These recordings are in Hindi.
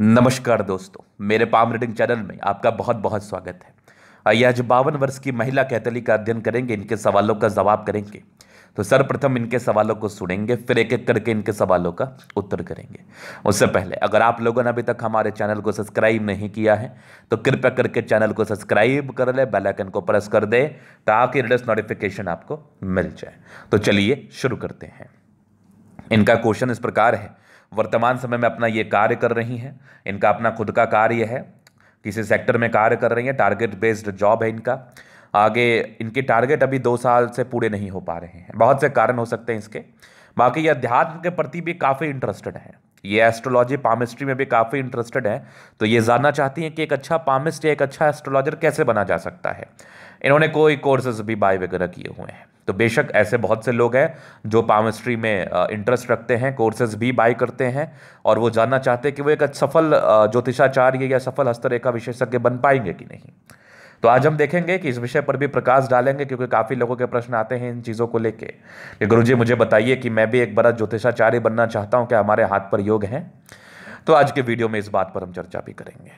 नमस्कार दोस्तों मेरे पाम रीडिंग चैनल में आपका बहुत बहुत स्वागत है आइए आज बावन वर्ष की महिला कैथली का अध्ययन करेंगे इनके सवालों का जवाब करेंगे तो सर्वप्रथम इनके सवालों को सुनेंगे फिर एक एक करके इनके सवालों का उत्तर करेंगे उससे पहले अगर आप लोगों ने अभी तक हमारे चैनल को सब्सक्राइब नहीं किया है तो कृपया करके चैनल को सब्सक्राइब कर ले बेल आइकन को प्रेस कर दे ताकि लेटेस्ट नोटिफिकेशन आपको मिल जाए तो चलिए शुरू करते हैं इनका क्वेश्चन इस प्रकार है वर्तमान समय में अपना ये कार्य कर रही हैं इनका अपना खुद का कार्य है किसी सेक्टर में कार्य कर रही हैं टारगेट बेस्ड जॉब है इनका आगे इनके टारगेट अभी दो साल से पूरे नहीं हो पा रहे हैं बहुत से कारण हो सकते हैं इसके बाकी ये अध्यात्म के प्रति भी काफ़ी इंटरेस्टेड है ये एस्ट्रोलॉजी पामिस्ट्री में भी काफ़ी इंटरेस्टेड है तो ये जानना चाहती हैं कि एक अच्छा पामिस्ट या एक अच्छा एस्ट्रोलॉजर कैसे बना जा सकता है इन्होंने कोई कोर्सेज भी बाय वगैरह किए हुए हैं तो बेशक ऐसे बहुत से लोग हैं जो पामिस्ट्री में इंटरेस्ट रखते हैं कोर्सेज भी बाय करते हैं और वो जानना चाहते हैं कि वो एक सफल ज्योतिषाचार्य या सफल हस्तरेखा विशेषज्ञ बन पाएंगे कि नहीं तो आज हम देखेंगे कि इस विषय पर भी प्रकाश डालेंगे क्योंकि काफ़ी लोगों के प्रश्न आते हैं इन चीज़ों को लेके कि गुरु जी मुझे बताइए कि मैं भी एक बड़ा ज्योतिषाचार्य बनना चाहता हूँ क्या हमारे हाथ पर योग हैं तो आज के वीडियो में इस बात पर हम चर्चा भी करेंगे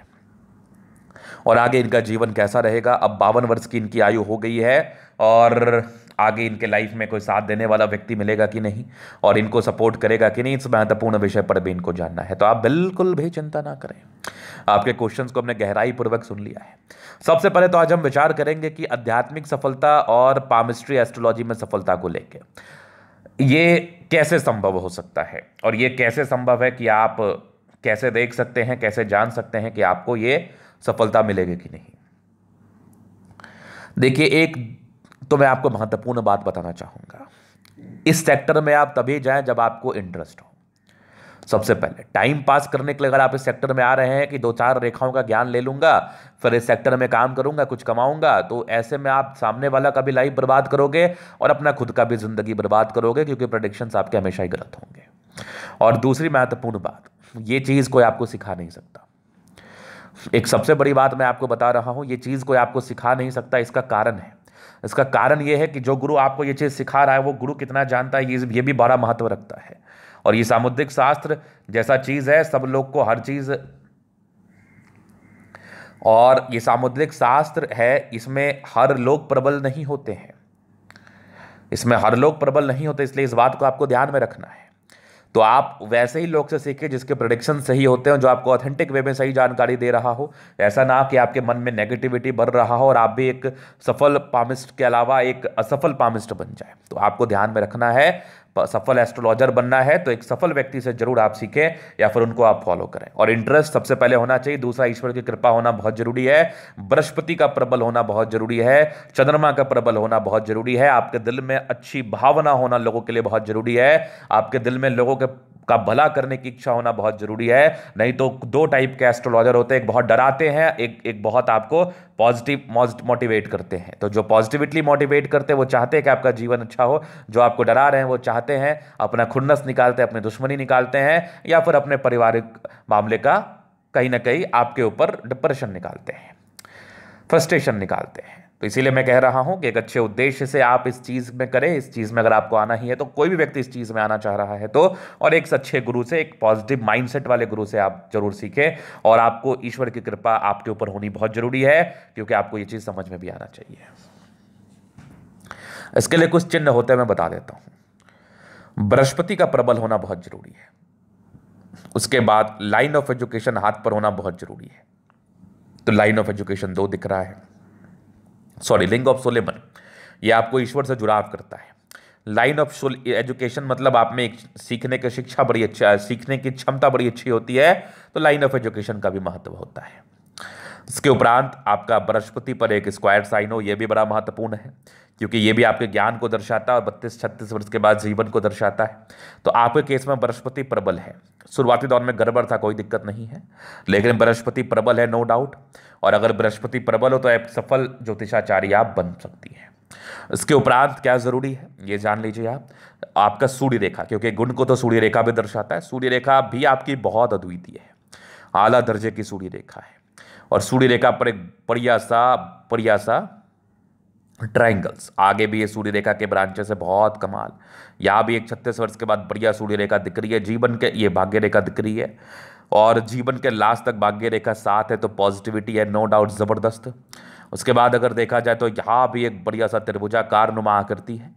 और आगे इनका जीवन कैसा रहेगा अब बावन वर्ष की इनकी आयु हो गई है और आगे इनके लाइफ में कोई साथ देने वाला व्यक्ति मिलेगा कि नहीं और इनको सपोर्ट करेगा कि नहीं इस महत्वपूर्ण विषय पर भी इनको जानना है तो आप बिल्कुल भी चिंता ना करें आपके क्वेश्चंस को हमने गहराई पूर्वक सुन लिया है सबसे पहले तो आज हम विचार करेंगे कि आध्यात्मिक सफलता और पामिस्ट्री एस्ट्रोलॉजी में सफलता को लेकर ये कैसे संभव हो सकता है और ये कैसे संभव है कि आप कैसे देख सकते हैं कैसे जान सकते हैं कि आपको ये सफलता मिलेगी कि नहीं देखिए एक तो मैं आपको महत्वपूर्ण बात बताना चाहूँगा इस सेक्टर में आप तभी जाएं जब आपको इंटरेस्ट हो सबसे पहले टाइम पास करने के लिए अगर आप इस सेक्टर में आ रहे हैं कि दो चार रेखाओं का ज्ञान ले लूँगा फिर इस सेक्टर में काम करूँगा कुछ कमाऊँगा तो ऐसे में आप सामने वाला का भी लाइफ बर्बाद करोगे और अपना खुद का भी ज़िंदगी बर्बाद करोगे क्योंकि प्रोडिक्शन आपके हमेशा ही गलत होंगे और दूसरी महत्वपूर्ण बात ये चीज़ कोई आपको सिखा नहीं सकता एक सबसे बड़ी बात मैं आपको बता रहा हूँ ये चीज़ कोई आपको सिखा नहीं सकता इसका कारण है इसका कारण यह है कि जो गुरु आपको ये चीज़ सिखा रहा है वो गुरु कितना जानता है ये ये भी बड़ा महत्व रखता है और ये सामुद्रिक शास्त्र जैसा चीज़ है सब लोग को हर चीज़ और ये सामुद्रिक शास्त्र है इसमें हर लोग प्रबल नहीं होते हैं इसमें हर लोग प्रबल नहीं होते इसलिए इस बात को आपको ध्यान में रखना है तो आप वैसे ही लोग से सीखें जिसके प्रोडिक्शन सही होते हैं जो आपको ऑथेंटिक वे में सही जानकारी दे रहा हो ऐसा ना कि आपके मन में नेगेटिविटी बढ़ रहा हो और आप भी एक सफल पामिस्ट के अलावा एक असफल पामिस्ट बन जाए तो आपको ध्यान में रखना है सफल एस्ट्रोलॉजर बनना है तो एक सफल व्यक्ति से जरूर आप सीखें या फिर उनको आप फॉलो करें और इंटरेस्ट सबसे पहले होना चाहिए दूसरा ईश्वर की कृपा होना बहुत जरूरी है बृहस्पति का प्रबल होना बहुत जरूरी है चंद्रमा का प्रबल होना बहुत जरूरी है आपके दिल में अच्छी भावना होना लोगों के लिए बहुत जरूरी है आपके दिल में लोगों के का भला करने की इच्छा होना बहुत जरूरी है नहीं तो दो टाइप के एस्ट्रोलॉजर होते हैं एक बहुत डराते हैं एक एक बहुत आपको पॉजिटिव मोटिवेट करते हैं तो जो पॉजिटिविटली मोटिवेट करते हैं वो चाहते हैं कि आपका जीवन अच्छा हो जो आपको डरा रहे हैं वो चाहते हैं अपना खुन्नस निकालते हैं अपनी दुश्मनी निकालते हैं या फिर अपने पारिवारिक मामले का कहीं ना कहीं आपके ऊपर डिप्रेशन निकालते हैं फ्रस्ट्रेशन निकालते हैं तो इसीलिए मैं कह रहा हूं कि एक अच्छे उद्देश्य से आप इस चीज़ में करें इस चीज़ में अगर आपको आना ही है तो कोई भी व्यक्ति इस चीज़ में आना चाह रहा है तो और एक अच्छे गुरु से एक पॉजिटिव माइंडसेट वाले गुरु से आप जरूर सीखें और आपको ईश्वर की कृपा आपके ऊपर होनी बहुत ज़रूरी है क्योंकि आपको ये चीज़ समझ में भी आना चाहिए इसके लिए कुछ चिन्ह होते हैं मैं बता देता हूं बृहस्पति का प्रबल होना बहुत ज़रूरी है उसके बाद लाइन ऑफ एजुकेशन हाथ पर होना बहुत ज़रूरी है तो लाइन ऑफ एजुकेशन दो दिख रहा है सॉरी लिंग ऑफ सोलेमन ये आपको ईश्वर से जुड़ाव करता है लाइन ऑफ एजुकेशन मतलब आप में एक सीखने की शिक्षा बड़ी अच्छा सीखने की क्षमता बड़ी अच्छी होती है तो लाइन ऑफ एजुकेशन का भी महत्व होता है उसके उपरांत आपका बृहस्पति पर एक स्क्वायर साइन हो यह भी बड़ा महत्वपूर्ण है क्योंकि ये भी आपके ज्ञान को दर्शाता है और बत्तीस छत्तीस वर्ष के बाद जीवन को दर्शाता है तो आपके केस में बृहस्पति प्रबल है शुरुआती दौर में गड़बड़ था कोई दिक्कत नहीं है लेकिन बृहस्पति प्रबल है नो डाउट और अगर बृहस्पति प्रबल हो तो आप सफल ज्योतिषाचार्य आप बन सकती हैं इसके उपरांत क्या ज़रूरी है ये जान लीजिए आप आपका सूर्य रेखा क्योंकि गुण को तो सूर्य रेखा भी दर्शाता है सूर्य रेखा भी आपकी बहुत अद्वितीय है आला दर्जे की सूर्य रेखा है और सूर्य रेखा पर एक बढ़िया सा बढ़िया सा ट्राइंगल्स आगे भी ये सूर्य रेखा के ब्रांचेस है बहुत कमाल यहाँ भी एक छत्तीस वर्ष के बाद बढ़िया सूर्य रेखा दिख रही है जीवन के ये भाग्य रेखा दिख रही है और जीवन के लास्ट तक भाग्य रेखा साथ है तो पॉजिटिविटी है नो डाउट ज़बरदस्त उसके बाद अगर देखा जाए तो यहाँ भी एक बढ़िया सा त्रिभुजाकार नुमा आकृति है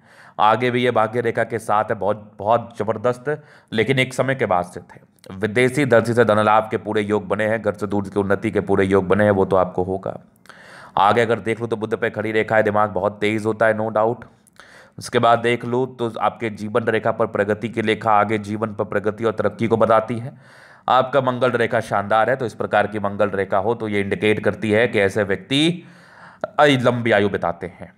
आगे भी ये भाग्य रेखा के साथ है बहुत बहुत ज़बरदस्त लेकिन एक समय के बाद से थे विदेशी धरती से धनलाभ के पूरे योग बने हैं घर से दूर की उन्नति के पूरे योग बने हैं वो तो आपको होगा आगे अगर देख लूँ तो बुद्ध पे खड़ी रेखा है दिमाग बहुत तेज़ होता है नो डाउट उसके बाद देख लूँ तो आपके जीवन रेखा पर प्रगति की रेखा आगे जीवन पर प्रगति और तरक्की को बताती है आपका मंगल रेखा शानदार है तो इस प्रकार की मंगल रेखा हो तो ये इंडिकेट करती है कि ऐसे व्यक्ति लंबी आयु बिताते हैं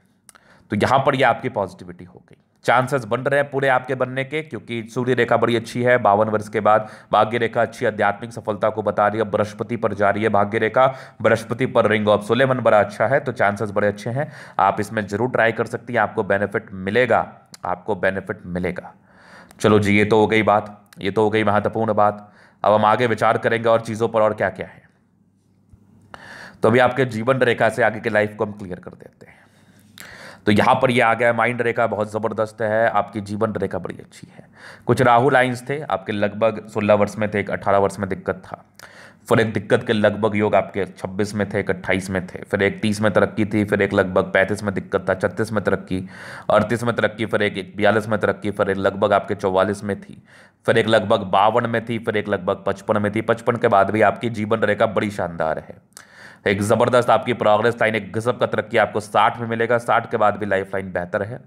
तो यहाँ पर ये यह आपकी पॉजिटिविटी हो गई चांसेस बन रहे हैं पूरे आपके बनने के क्योंकि सूर्य रेखा बड़ी अच्छी है बावन वर्ष के बाद भाग्य रेखा अच्छी आध्यात्मिक सफलता को बता रही है बृहस्पति पर जा रही है भाग्य रेखा बृहस्पति पर रिंग ऑफ सोलेमन बड़ा अच्छा है तो चांसेस बड़े अच्छे हैं आप इसमें जरूर ट्राई कर सकती हैं आपको बेनिफिट मिलेगा आपको बेनिफिट मिलेगा चलो जी ये तो हो गई बात ये तो हो गई महत्वपूर्ण बात अब हम आगे विचार करेंगे और चीज़ों पर और क्या क्या है तो अभी आपके जीवन रेखा से आगे की लाइफ को हम क्लियर कर देते हैं तो यहाँ पर ये आ गया माइंड रेखा बहुत ज़बरदस्त है आपकी जीवन रेखा बड़ी अच्छी है कुछ राहु लाइंस थे आपके लगभग 16 वर्ष में थे एक 18 वर्ष में दिक्कत था फिर एक दिक्कत के लगभग योग आपके 26 में थे एक 28 में थे फिर एक 30 में तरक्की थी फिर एक लगभग 35 में दिक्कत था 36 में तरक्की अड़तीस में तरक्की फिर एक बयालीस में तरक्की फिर एक लगभग आपके 44 में थी फिर एक लगभग बावन में थी फिर एक लगभग पचपन में थी पचपन के बाद भी आपकी जीवन रेखा बड़ी शानदार है एक ज़बरदस्त आपकी प्रोग्रेस लाइन एक गजब का तरक्की आपको साठ में मिलेगा साठ के बाद भी लाइफ लाइन बेहतर है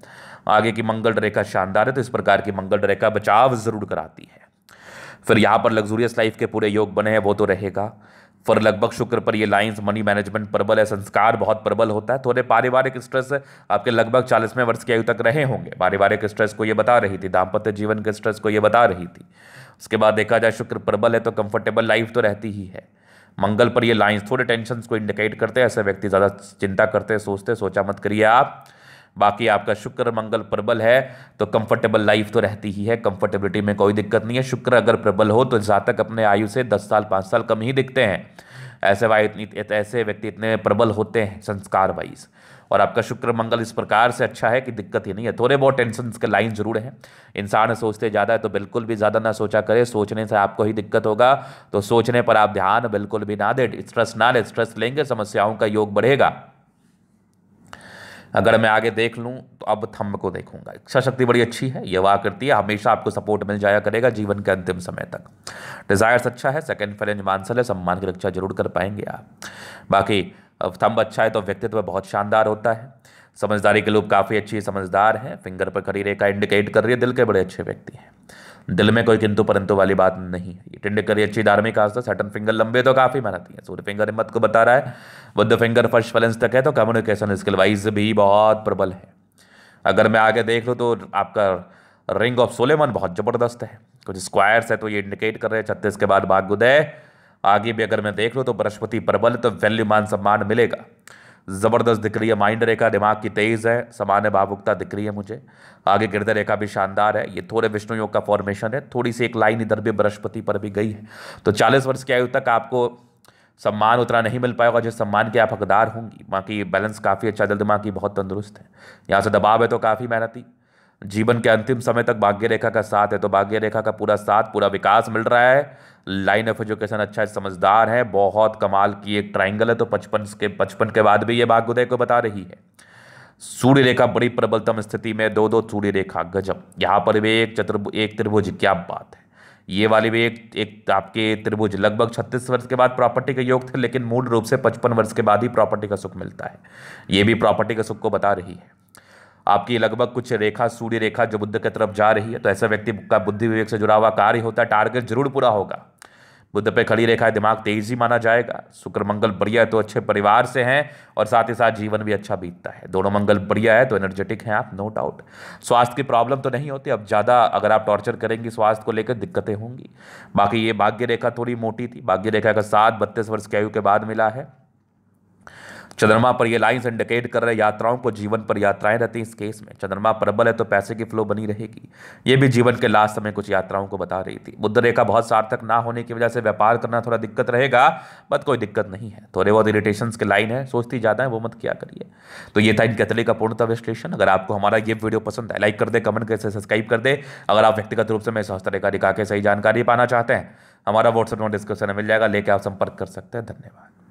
आगे की मंगल रेखा शानदार है तो इस प्रकार की मंगल रेखा बचाव ज़रूर कराती है फिर यहाँ पर लग्जूरियस लाइफ के पूरे योग बने हैं वो तो रहेगा फिर लगभग शुक्र पर ये लाइंस मनी मैनेजमेंट प्रबल है संस्कार बहुत प्रबल होता है थोड़े तो पारिवारिक स्ट्रेस आपके लगभग चालीसवें वर्ष की आयु तक रहे होंगे पारिवारिक स्ट्रेस को ये बता रही थी दाम्पत्य जीवन के स्ट्रेस को ये बता रही थी उसके बाद देखा जाए शुक्र प्रबल है तो कंफर्टेबल लाइफ तो रहती ही है मंगल पर ये लाइंस थोड़े टेंशन को इंडिकेट करते हैं ऐसे व्यक्ति ज़्यादा चिंता करते हैं सोचते सोचा मत करिए आप बाकी आपका शुक्र मंगल प्रबल है तो कंफर्टेबल लाइफ तो रहती ही है कंफर्टेबिलिटी में कोई दिक्कत नहीं है शुक्र अगर प्रबल हो तो जातक अपने आयु से दस साल पाँच साल कम ही दिखते हैं ऐसे वाई ऐसे व्यक्ति इतने प्रबल होते हैं संस्कार वाइज और आपका शुक्र मंगल इस प्रकार से अच्छा है कि दिक्कत ही नहीं है थोड़े बहुत टेंशन के लाइन ज़रूर हैं इंसान सोचते ज़्यादा है तो बिल्कुल भी ज़्यादा ना सोचा करे सोचने से आपको ही दिक्कत होगा तो सोचने पर आप ध्यान बिल्कुल भी ना दे स्ट्रेस ना ले स्ट्रेस लेंगे समस्याओं का योग बढ़ेगा अगर मैं आगे देख लूँ तो अब थम्ब को देखूंगा इच्छा शक्ति बड़ी अच्छी है ये वाह करती है हमेशा आपको सपोर्ट मिल जाया करेगा जीवन के अंतिम समय तक डिज़ायर्स अच्छा है सेकेंड फैलेंज मानसल है सम्मान की रक्षा जरूर कर पाएंगे आप बाकी थंब अच्छा है तो व्यक्तित्व बहुत शानदार होता है समझदारी के लोग काफ़ी अच्छी समझदार हैं फिंगर पर खड़ी रेखा इंडिकेट कर रही है दिल के बड़े अच्छे व्यक्ति हैं दिल में कोई किंतु परंतु वाली बात नहीं है टिंड करी अच्छी धार्मिक आस्था सटन फिंगर लंबे तो काफ़ी मेहनती है सूर्य फिंगर हिम्मत को बता रहा है बुद्ध फिंगर फर्स्ट बैलेंस तक है तो कम्युनिकेशन स्किल वाइज भी बहुत प्रबल है अगर मैं आगे देख लूँ तो आपका रिंग ऑफ सोलेमन बहुत ज़बरदस्त है कुछ स्क्वायर्स है तो ये इंडिकेट कर रहे हैं छत्तीस के बाद भाग्योदय आगे भी अगर मैं देख लूँ तो बृहस्पति प्रबल तो वैल्यू मान सम्मान मिलेगा ज़बरदस्त दिख रही है माइंड रेखा दिमाग की तेज़ है सामान्य भावुकता दिख रही है मुझे आगे गिरदय रेखा भी शानदार है ये थोड़े विष्णु योग का फॉर्मेशन है थोड़ी सी एक लाइन इधर भी बृहस्पति पर भी गई है तो चालीस वर्ष की आयु तक आपको सम्मान उतना नहीं मिल पाएगा जिस सम्मान के आप हकदार होंगी बाकी बैलेंस काफ़ी अच्छा दिल दिमाग की बहुत तंदुरुस्त है यहाँ से दबाव है तो काफ़ी मेहनती जीवन के अंतिम समय तक भाग्य रेखा का साथ है तो भाग्य रेखा का पूरा साथ पूरा विकास मिल रहा है लाइन ऑफ एजुकेशन अच्छा है समझदार है बहुत कमाल की एक ट्राइंगल है तो पचपन के पचपन के बाद भी ये बात उदय को बता रही है सूर्य रेखा बड़ी प्रबलतम स्थिति में दो दो सूर्य रेखा गजब यहाँ पर भी एक चतुर्भुज एक त्रिभुज क्या बात है ये वाले भी एक एक आपके त्रिभुज लगभग 36 वर्ष के बाद प्रॉपर्टी के योग थे लेकिन मूल रूप से 55 वर्ष के बाद ही प्रॉपर्टी का सुख मिलता है ये भी प्रॉपर्टी का सुख को बता रही है आपकी लगभग कुछ रेखा सूर्य रेखा जो बुद्ध की तरफ जा रही है तो ऐसा व्यक्ति का बुद्धि विवेक से जुड़ा हुआ कार्य होता है टारगेट जरूर पूरा होगा बुद्ध पे खड़ी रेखा है दिमाग तेज ही माना जाएगा शुक्र मंगल बढ़िया है तो अच्छे परिवार से हैं और साथ ही साथ जीवन भी अच्छा बीतता है दोनों मंगल बढ़िया है तो एनर्जेटिक हैं आप नो डाउट स्वास्थ्य की प्रॉब्लम तो नहीं होती अब ज़्यादा अगर आप टॉर्चर करेंगे स्वास्थ्य को लेकर दिक्कतें होंगी बाकी ये भाग्य रेखा थोड़ी मोटी थी भाग्य रेखा का साथ बत्तीस वर्ष की आयु के बाद मिला है चंद्रमा पर ये लाइंस इंडिकेट कर रहे यात्राओं को जीवन पर यात्राएं रहती हैं इस केस में चंद्रमा प्रबल है तो पैसे की फ्लो बनी रहेगी ये भी जीवन के लास्ट समय कुछ यात्राओं को बता रही थी बुद्ध रेखा बहुत सार्थक ना होने की वजह से व्यापार करना थोड़ा दिक्कत रहेगा बट कोई दिक्कत नहीं है थोड़े बहुत इरिटेशन के लाइन है सोचती ज़्यादा है वो मत क्या करिए तो ये था इन कतले का पूर्णता विश्लेषण अगर आपको हमारा ये वीडियो पसंद है लाइक कर दे कमेंट कर सब्सक्राइब कर दे अगर आप व्यक्तिगत रूप से मैं स्वस्थ रेखा दिखा के सही जानकारी पाना चाहते हैं हमारा व्हाट्सएप नोट डिस्क्रिप्शन में मिल जाएगा लेके आप संपर्क कर सकते हैं धन्यवाद